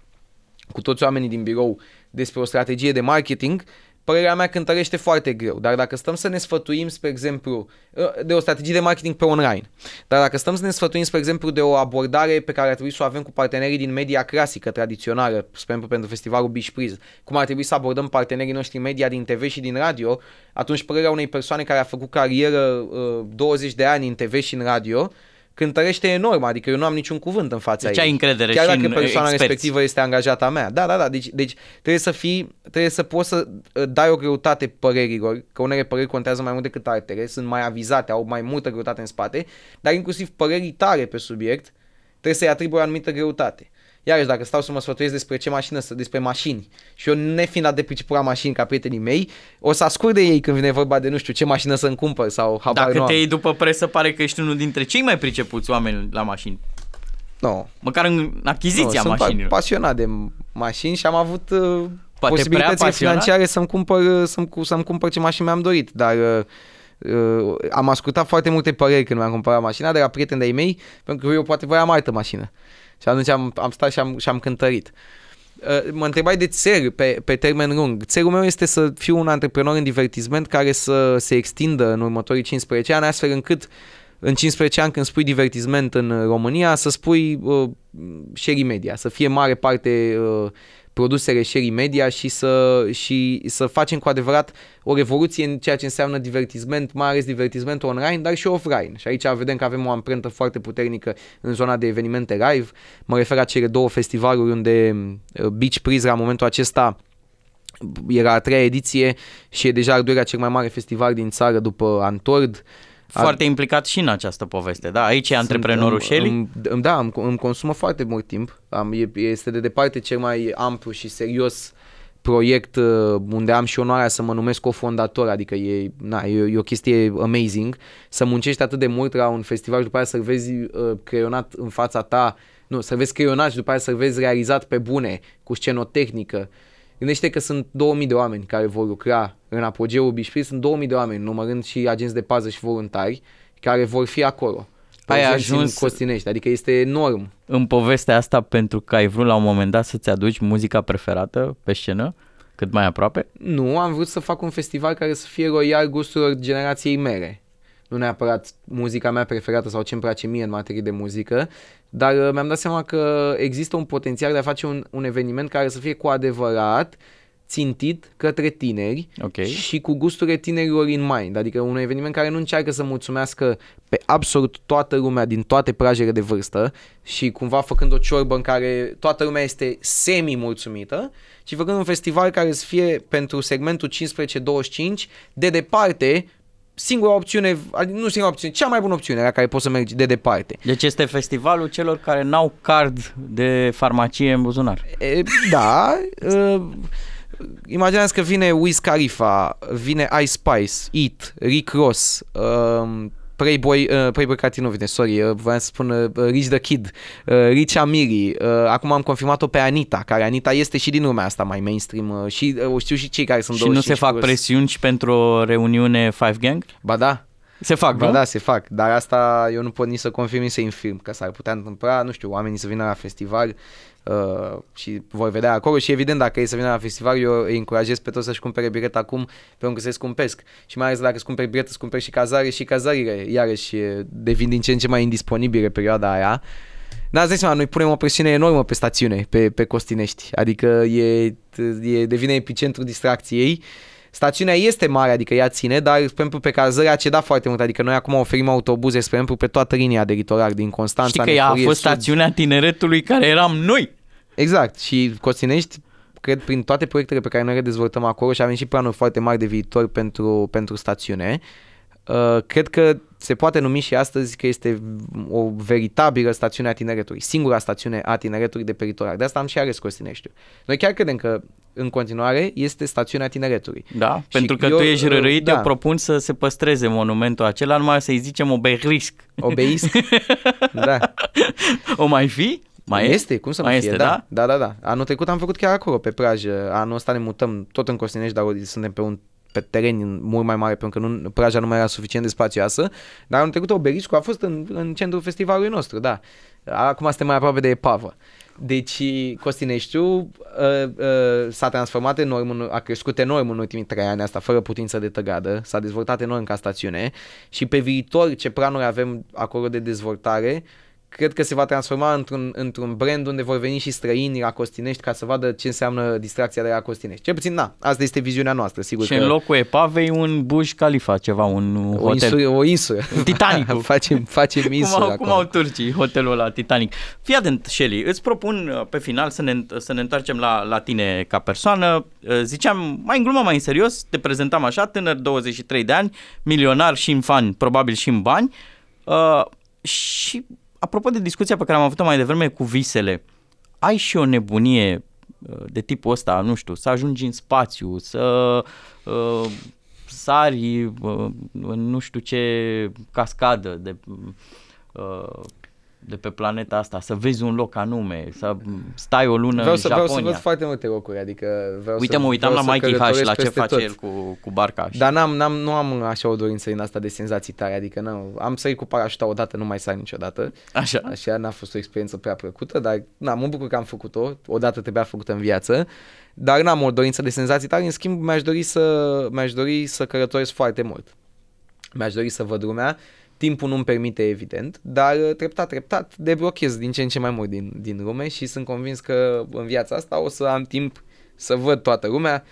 cu toți oamenii din birou despre o strategie de marketing, părerea mea cântărește foarte greu, dar dacă stăm să ne sfătuim, spre exemplu, ă, de o strategie de marketing pe online, dar dacă stăm să ne sfătuim, spre exemplu, de o abordare pe care ar trebui să o avem cu partenerii din media clasică, tradițională, spre exemplu pentru festivalul Beach cum ar trebui să abordăm partenerii noștri media din TV și din radio, atunci părerea unei persoane care a făcut carieră ă, uh, 20 de ani în TV și în radio, uh, cântărește enorm, adică eu nu am niciun cuvânt în fața deci ei. ai încredere Chiar și dacă în persoana experți. respectivă este angajata mea. Da, da, da, deci, deci trebuie să fii, trebuie să poți să uh, dai o greutate părerilor, că unele păreri contează mai mult decât altele, sunt mai avizate, au mai multă greutate în spate, dar inclusiv părerii tare pe subiect trebuie să-i atribui o anumită greutate. Iarăși, dacă stau să mă sfătuiesc despre ce mașină, despre mașini, și eu nefiind atât de principura mașini ca prietenii mei, o să ascult de ei când vine vorba de nu știu ce mașină să-mi cumpăr sau habar Dacă nu te iei după presă, pare că ești unul dintre cei mai pricepuți oameni la mașini. Nu. No. Măcar în achiziția no, mașinilor. Sunt pasionat de mașini și am avut uh, Poate posibilități financiare să-mi cumpăr, uh, să-mi, să-mi cumpăr ce mașini mi-am dorit, dar uh, uh, am ascultat foarte multe păreri când mi-am cumpărat mașina de la prietenii mei, pentru că eu poate voiam altă mașină. Și atunci am, am stat și am, și am cântărit. Ă, mă întrebai de țel pe, pe termen lung. Țelul meu este să fiu un antreprenor în divertisment care să se extindă în următorii 15 ani, astfel încât în 15 ani când spui divertisment în România, să spui uh, ă, Sherry Media, să fie mare parte uh, produsele Sherry media și să, și să facem cu adevărat o revoluție în ceea ce înseamnă divertisment, mai ales divertisment online, dar și offline. Și aici vedem că avem o amprentă foarte puternică în zona de evenimente live. Mă refer la cele două festivaluri unde uh, Beach Priz la momentul acesta era a treia ediție și e deja al doilea cel mai mare festival din țară după Antord foarte Ar... implicat și în această poveste, da? Aici e antreprenorul Shelly? da, îmi, îmi consumă foarte mult timp. Am, este de departe cel mai amplu și serios proiect uh, unde am și onoarea să mă numesc cofondator, adică e, na, e, e o chestie amazing să muncești atât de mult la un festival și după aia să vezi uh, creionat în fața ta, nu, să vezi creionat și după aia să vezi realizat pe bune, cu scenotehnică, uh, Gândește că sunt 2000 de oameni care vor lucra în apogeul Bișprii, sunt 2000 de oameni, numărând și agenți de pază și voluntari, care vor fi acolo. Ai ajuns Costinești, adică este enorm. În povestea asta pentru că ai vrut la un moment dat să-ți aduci muzica preferată pe scenă, cât mai aproape? Nu, am vrut să fac un festival care să fie roiar gusturilor generației mele nu neapărat muzica mea preferată sau ce îmi place mie în materie de muzică, dar uh, mi-am dat seama că există un potențial de a face un, un eveniment care să fie cu adevărat țintit către tineri okay. și cu gusturile tinerilor în mind, adică un eveniment care nu încearcă să mulțumească pe absolut toată lumea din toate prajele de vârstă și cumva făcând o ciorbă în care toată lumea este semi-mulțumită, ci făcând un festival care să fie pentru segmentul 15-25 de departe singura opțiune, adică nu singura opțiune, cea mai bună opțiune la care poți să mergi de departe. Deci este festivalul celor care n-au card de farmacie în buzunar. E, da. uh, imaginați că vine Wiz Khalifa, vine Ice Spice, It, Rick Ross, uh, Playboy, uh, Playboy Cati nu vine, sorry, uh, vreau să spun uh, uh, Rich the Kid, uh, Rich Amiri, uh, acum am confirmat-o pe Anita, care Anita este și din lumea asta mai mainstream uh, și uh, o știu și cei care sunt Și nu se fac plus. presiuni și pentru o reuniune Five Gang? Ba da, se fac, ba nu? da, se fac, dar asta eu nu pot nici să confirm, nici să infirm, că s-ar putea întâmpla, nu știu, oamenii să vină la festival Uh, și voi vedea acolo și evident dacă ei să vină la festival eu îi încurajez pe toți să-și cumpere bilet acum pentru că se scumpesc și mai ales dacă îți cumperi bilet îți cumperi și cazare și cazările iarăși devin din ce în ce mai indisponibile perioada aia dar ați noi punem o presiune enormă pe stațiune, pe, pe Costinești, adică e, e devine epicentrul distracției stațiunea este mare, adică ea ține, dar, spre exemplu, pe cazări a cedat foarte mult. Adică noi acum oferim autobuze, spre exemplu, pe toată linia de litoral din Constanța. Știi că ea a fost sud. stațiunea tineretului care eram noi. Exact. Și Costinești, cred, prin toate proiectele pe care noi le dezvoltăm acolo și avem și planuri foarte mari de viitor pentru, pentru stațiune, uh, cred că se poate numi și astăzi că este o veritabilă stațiune a tineretului, singura stațiune a tineretului de peritorar. De asta am și ales Costineștiu. Noi chiar credem că în continuare este stațiunea tineretului. Da, și pentru că eu, tu ești uh, rărâit, da. eu propun să se păstreze monumentul acela, numai să-i zicem oberisc. Obeisc? da. O mai fi? Mai este? Cum să mai fie? este, da. da? Da, da, da. Anul trecut am făcut chiar acolo, pe plajă. Anul ăsta ne mutăm tot în Costinești, dar suntem pe un pe teren mult mai mare, pentru că nu, praja nu mai era suficient de spațioasă, dar anul trecut cu a fost în, în centrul festivalului nostru, da. Acum suntem mai aproape de Epavă. Deci Costineștiu uh, uh, s-a transformat enorm, în, a crescut enorm în ultimii trei ani asta, fără putință de tăgadă, s-a dezvoltat enorm ca stațiune și pe viitor ce planuri avem acolo de dezvoltare, uh, cred că se va transforma într-un, într-un brand unde vor veni și străini la Costinești ca să vadă ce înseamnă distracția de la Costinești. Cel puțin, na, asta este viziunea noastră, sigur. Și că... în locul Epavei un Bush Califa, ceva, un o hotel. o insulă. Titanic. facem, facem insulă cum, au, cum au turcii hotelul la Titanic. Fii atent, Shelley, îți propun uh, pe final să ne, să ne întoarcem la, la tine ca persoană. Uh, ziceam, mai în glumă, mai în serios, te prezentam așa, tânăr, 23 de ani, milionar și în fani, probabil și în bani. Uh, și apropo de discuția pe care am avut-o mai devreme cu visele, ai și o nebunie uh, de tipul ăsta, nu știu, să ajungi în spațiu, să uh, sari uh, nu știu ce cascadă de uh, de pe planeta asta, să vezi un loc anume, să stai o lună vreau să, în Japonia. Vreau să văd foarte multe locuri, adică vreau Uite, să, mă uitam la Mikey H la ce face tot. el cu, cu barca. Dar n-am, n-am, nu am așa o dorință din asta de senzații tare, adică n-am, am sărit cu parașuta odată, nu mai sar niciodată. Așa. Așa n-a fost o experiență prea plăcută, dar na, mă bucur că am făcut-o, odată trebuia făcută în viață, dar n-am o dorință de senzații tare, în schimb mi-aș dori să, mi-aș dori să călătoresc foarte mult. Mi-aș dori să văd lumea Timpul nu-mi permite, evident, dar uh, treptat, treptat deblochez din ce în ce mai mult din, din lume și sunt convins că în viața asta o să am timp să văd toată lumea.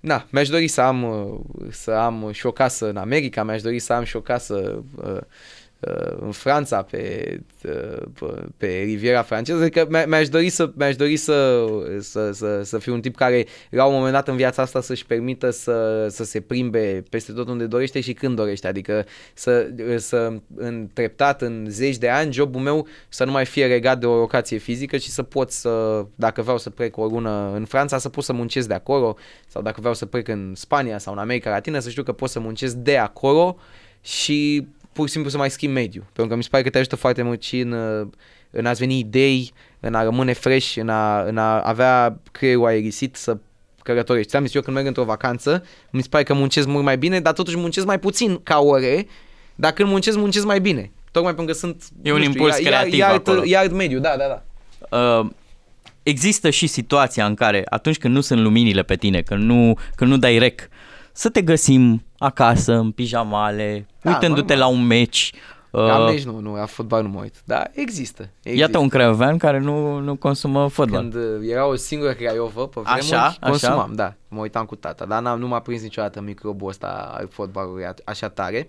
Na, mi-aș dori să am, uh, să am și o casă în America, mi-aș dori să am și o casă uh, Uh, în Franța, pe, uh, pe Riviera franceză, că mi-aș dori, să, mi-aș dori să, să, să, să fiu un tip care la un moment dat în viața asta să-și permită să, să se plimbe peste tot unde dorește și când dorește, adică să, să întreptat în zeci de ani jobul meu să nu mai fie regat de o locație fizică, ci să pot să, dacă vreau să plec o lună în Franța, să pot să muncesc de acolo sau dacă vreau să plec în Spania sau în America Latină, să știu că pot să muncesc de acolo și pur și simplu să mai schimb mediul. Pentru că mi se pare că te ajută foarte mult și în, uh, în a-ți veni idei, în a rămâne fresh, în a, în a avea creierul aerisit să călătorești. Ți-am zis, eu când merg într-o vacanță, mi se pare că muncesc mult mai bine, dar totuși muncesc mai puțin ca ore, dar când muncesc, muncesc mai bine. Tocmai pentru că sunt... E un știu, impuls iar, creativ iar, acolo. Iar mediu, da, da, da. Uh, există și situația în care atunci când nu sunt luminile pe tine, când nu, când nu dai rec, uh, să te găsim acasă, în pijamale, da, uitându-te normal. la un meci. La meci uh, nu, nu, la fotbal nu mă uit, dar există, există. Iată un craiovean care nu, nu consumă fotbal. Când uh, era o singură craiovă pe vremuri, așa, consumam, așa. da, mă uitam cu tata, dar n-am, nu m-a prins niciodată microbul ăsta al fotbalului așa tare.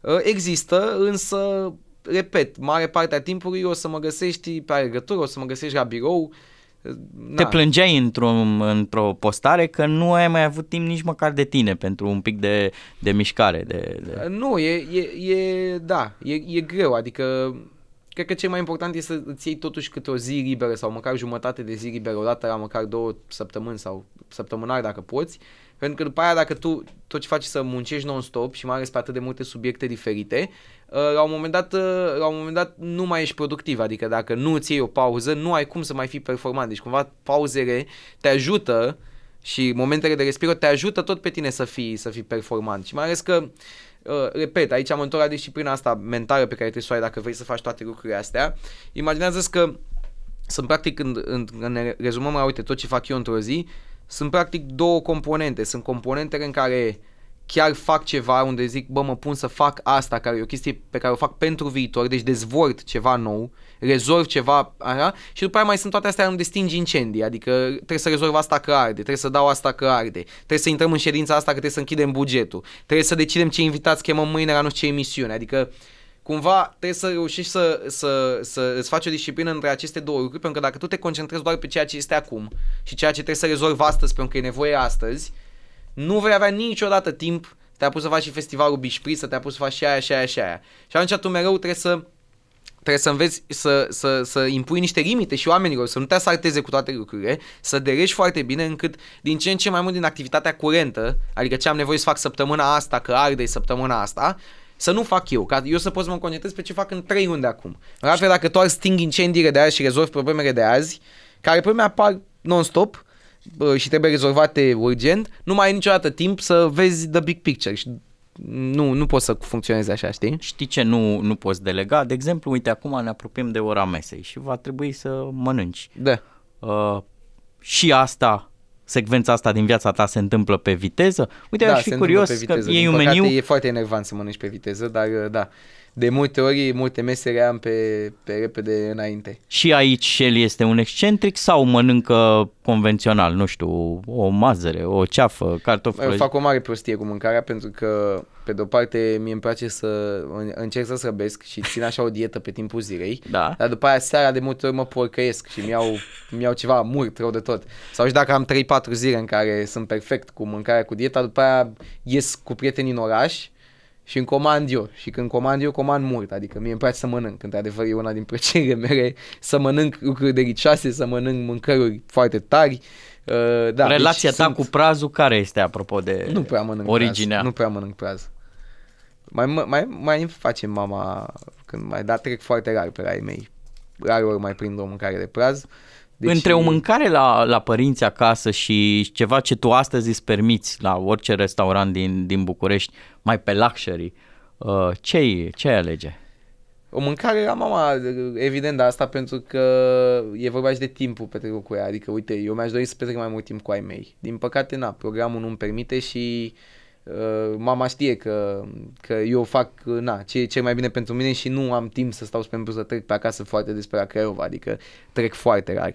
Uh, există, însă, repet, mare parte a timpului o să mă găsești pe alegătură, o să mă găsești la birou, te Te da. plângeai într-o, într-o postare că nu ai mai avut timp nici măcar de tine pentru un pic de, de mișcare. De, de... Uh, nu, e, e, e, da, e, e greu, adică cred că cel mai important este să îți iei totuși câte o zi liberă sau măcar jumătate de zi liberă, o dată la măcar două săptămâni sau săptămânar dacă poți, pentru că după aia dacă tu tot ce faci să muncești non-stop și mai ales pe atât de multe subiecte diferite, Uh, la un moment dat, uh, la un moment dat nu mai ești productiv, adică dacă nu îți iei o pauză, nu ai cum să mai fii performant. Deci cumva pauzele te ajută și momentele de respiro te ajută tot pe tine să fii, să fii performant. Și mai ales că, uh, repet, aici am întors la disciplina asta mentală pe care trebuie să o ai dacă vrei să faci toate lucrurile astea. Imaginează-ți că sunt practic, când, când ne rezumăm la, uite, tot ce fac eu într-o zi, sunt practic două componente. Sunt componentele în care chiar fac ceva unde zic, bă, mă pun să fac asta, care e o chestie pe care o fac pentru viitor, deci dezvolt ceva nou, rezolv ceva, așa, și după aia mai sunt toate astea unde stingi incendii, adică trebuie să rezolv asta că arde, trebuie să dau asta că arde, trebuie să intrăm în ședința asta că trebuie să închidem bugetul, trebuie să decidem ce invitați chemăm mâine la nu știu ce emisiune, adică cumva trebuie să reușești să, să, să îți faci o disciplină între aceste două lucruri, pentru că dacă tu te concentrezi doar pe ceea ce este acum și ceea ce trebuie să rezolvi astăzi, pentru că e nevoie astăzi, nu vei avea niciodată timp să te pus să faci și festivalul Bișpris, să te pus să faci și aia, și aia, și aia. Și atunci tu mereu trebuie să trebuie să înveți să, să, să impui niște limite și oamenilor, să nu te asarteze cu toate lucrurile, să derești foarte bine încât din ce în ce mai mult din activitatea curentă, adică ce am nevoie să fac săptămâna asta, că arde săptămâna asta, să nu fac eu, ca eu să pot să mă concentrez pe ce fac în trei luni de acum. Rafael, dacă tu ar sting incendiile de azi și rezolvi problemele de azi, care pe mine apar non-stop, și trebuie rezolvate urgent, nu mai ai niciodată timp să vezi the big picture și nu, nu poți să funcționezi așa, știi? Știi ce nu, nu poți delega? De exemplu, uite, acum ne apropiem de ora mesei și va trebui să mănânci. Da. Uh, și asta secvența asta din viața ta se întâmplă pe viteză. Uite, da, aș fi curios că e un meniu... e foarte enervant să mănânci pe viteză, dar uh, da de multe ori multe mese le am pe, pe repede înainte. Și aici el este un excentric sau mănâncă convențional, nu știu, o mazăre, o ceafă, cartofi? Eu fac o mare prostie cu mâncarea pentru că, pe de-o parte, mi îmi place să încerc să slăbesc și țin așa o dietă pe timpul zilei, da. dar după aia seara de multe ori mă porcăiesc și mi-au, mi-au ceva mult rău de tot. Sau și dacă am 3-4 zile în care sunt perfect cu mâncarea, cu dieta, după aia ies cu prietenii în oraș și îmi comand eu. Și când comand eu, comand mult. Adică mie îmi place să mănânc. Când adevăr e una din plăcerile mele să mănânc lucruri delicioase, să mănânc mâncăruri foarte tari. Uh, da, Relația deci ta sunt... cu prazul care este, apropo de nu prea mănânc originea? Praz, nu prea mănânc praz. Mai, mai, mai face mama când mai da, trec foarte rar pe la ei mei. Rar ori mai prind o mâncare de praz. Uh, deci... Între o mâncare la, la părinți acasă și ceva ce tu astăzi îți permiți la orice restaurant din, din București, mai pe luxury, uh, ce, ce alege? O mâncare la mama, evident, dar asta pentru că e vorba și de timpul petrecut cu ea. Adică, uite, eu mi-aș dori să petrec mai mult timp cu ai mei. Din păcate, na, programul nu-mi permite și uh, Uh, mama știe că, că eu fac uh, na, ce e mai bine pentru mine și nu am timp să stau spre să trec pe acasă foarte despre la Craiova, adică trec foarte rar.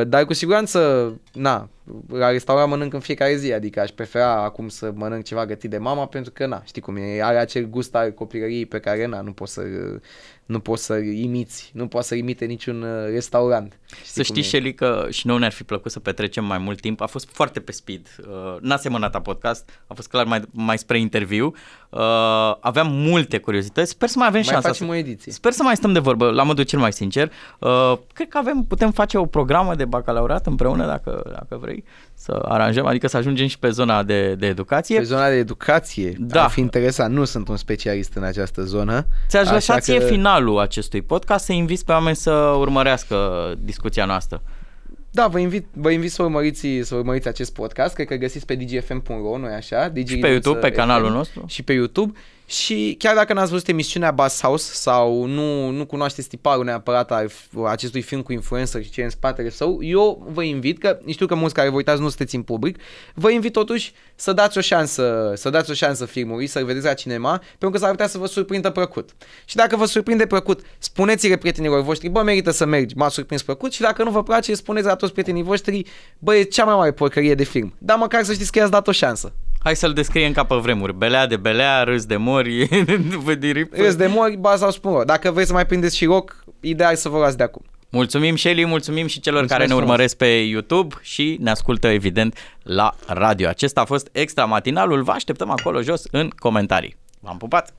Uh, dar cu siguranță, na, la restaurant mănânc în fiecare zi, adică aș prefera acum să mănânc ceva gătit de mama pentru că, na, știi cum e, are acel gust al copilăriei pe care, na, nu poți să nu poți să imiți, nu poți să imite niciun uh, restaurant. Știi să știi, Shelly, că și noi ne-ar fi plăcut să petrecem mai mult timp. A fost foarte pe speed. Uh, n-a semănat a podcast, a fost clar mai, mai spre interviu. Uh, aveam multe curiozități. Sper să mai avem mai șansa. Facem să... o ediție. Sper să mai stăm de vorbă, la modul cel mai sincer. Cred că avem, putem face o programă de bacalaureat împreună, dacă, dacă vrei vrei să aranjăm, adică să ajungem și pe zona de, de educație. Pe zona de educație, da. ar fi interesant, nu sunt un specialist în această zonă. Ți-aș lăsa ție că... finalul acestui podcast să invit pe oameni să urmărească discuția noastră. Da, vă invit, vă invit să, urmăriți, să urmăriți acest podcast, cred că găsiți pe dgfm.ro, nu așa? Digi și pe YouTube, pe canalul FM, nostru. Și pe YouTube și chiar dacă n-ați văzut emisiunea Bass House sau nu, nu cunoașteți tiparul neapărat a acestui film cu influencer și ce e în spatele său, eu vă invit, că știu că mulți care vă uitați nu sunteți în public, vă invit totuși să dați o șansă, să dați o șansă filmului, să-l vedeți la cinema, pentru că s-ar putea să vă surprindă plăcut. Și dacă vă surprinde plăcut, spuneți-le prietenilor voștri, bă, merită să mergi, m-a surprins plăcut și dacă nu vă place, spuneți la toți prietenii voștri, bă, e cea mai mare porcărie de film. Dar măcar să știți că i-ați dat o șansă. Hai să-l descriem ca pe vremuri. Belea de belea, râs de mori, vă dirip. Râs de mori, ba sau spun Dacă vrei să mai prindeți și rock, ideea e să vă luați de acum. Mulțumim, Shelly, mulțumim și celor mulțumim care ne urmăresc pe YouTube și ne ascultă, evident, la radio. Acesta a fost Extra Matinalul. Vă așteptăm acolo jos în comentarii. V-am pupat!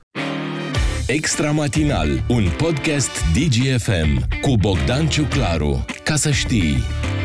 Extra Matinal, un podcast DGFM cu Bogdan Ciuclaru. Ca să știi...